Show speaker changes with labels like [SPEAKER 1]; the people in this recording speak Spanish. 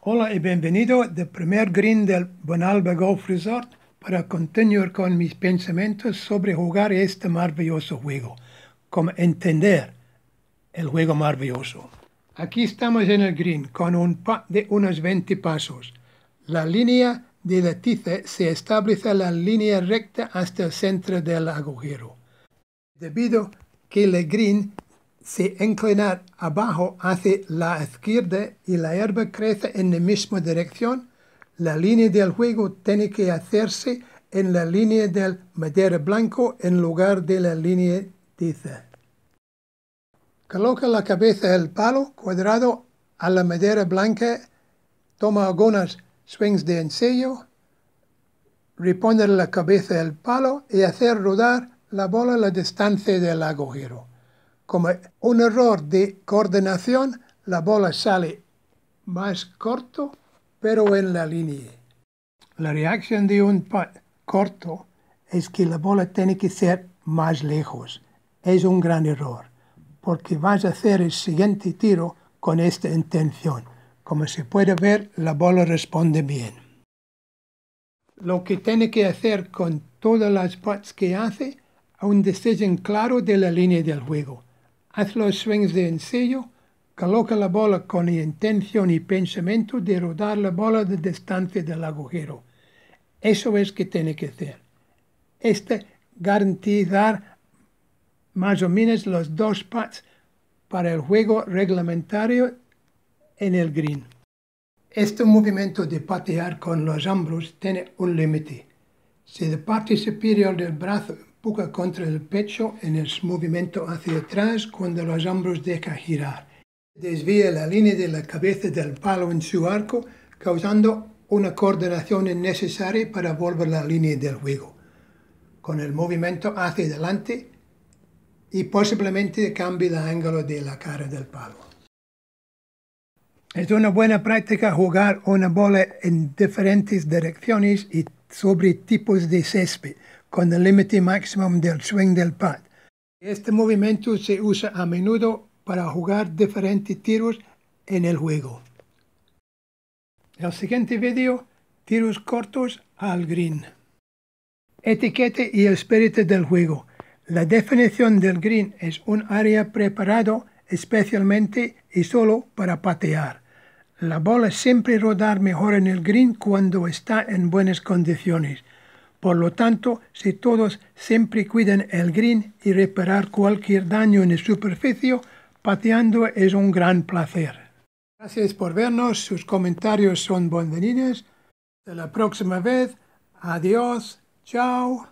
[SPEAKER 1] Hola y bienvenido al primer green del Bonalba Golf Resort para continuar con mis pensamientos sobre jugar este maravilloso juego, como entender el juego maravilloso. Aquí estamos en el green con un putt de unos 20 pasos. La línea de la tiza se establece en la línea recta hasta el centro del agujero. Debido que el green si inclinar abajo hacia la izquierda y la hierba crece en la misma dirección, la línea del juego tiene que hacerse en la línea del madera blanco en lugar de la línea tiza. Coloca la cabeza del palo cuadrado a la madera blanca, toma algunas swings de ensayo, reponer la cabeza del palo y hacer rodar la bola a la distancia del agujero como un error de coordinación, la bola sale más corto, pero en la línea. La reacción de un corto es que la bola tiene que ser más lejos. Es un gran error, porque vas a hacer el siguiente tiro con esta intención. Como se puede ver, la bola responde bien. Lo que tiene que hacer con todas las putts que hace, un decision claro de la línea del juego haz los swings de ensayo, coloca la bola con intención y pensamiento de rodar la bola de distancia del agujero. Eso es que tiene que hacer. Este garantizar más o menos los dos pads para el juego reglamentario en el green. Este movimiento de patear con los hombros tiene un límite. Si la parte superior del brazo Puca contra el pecho en el movimiento hacia atrás cuando los hombros dejan girar. Desvía la línea de la cabeza del palo en su arco, causando una coordinación necesaria para volver la línea del juego. Con el movimiento hacia adelante y posiblemente cambie el ángulo de la cara del palo. Es una buena práctica jugar una bola en diferentes direcciones y sobre tipos de césped, con el límite máximo del swing del pad. Este movimiento se usa a menudo para jugar diferentes tiros en el juego. El siguiente vídeo, tiros cortos al green. Etiquete y el espíritu del juego. La definición del green es un área preparado especialmente y solo para patear. La bola siempre rodar mejor en el green cuando está en buenas condiciones. Por lo tanto, si todos siempre cuidan el green y reparar cualquier daño en la superficie, pateando es un gran placer. Gracias por vernos, sus comentarios son bondenines. Hasta la próxima vez, adiós, chao.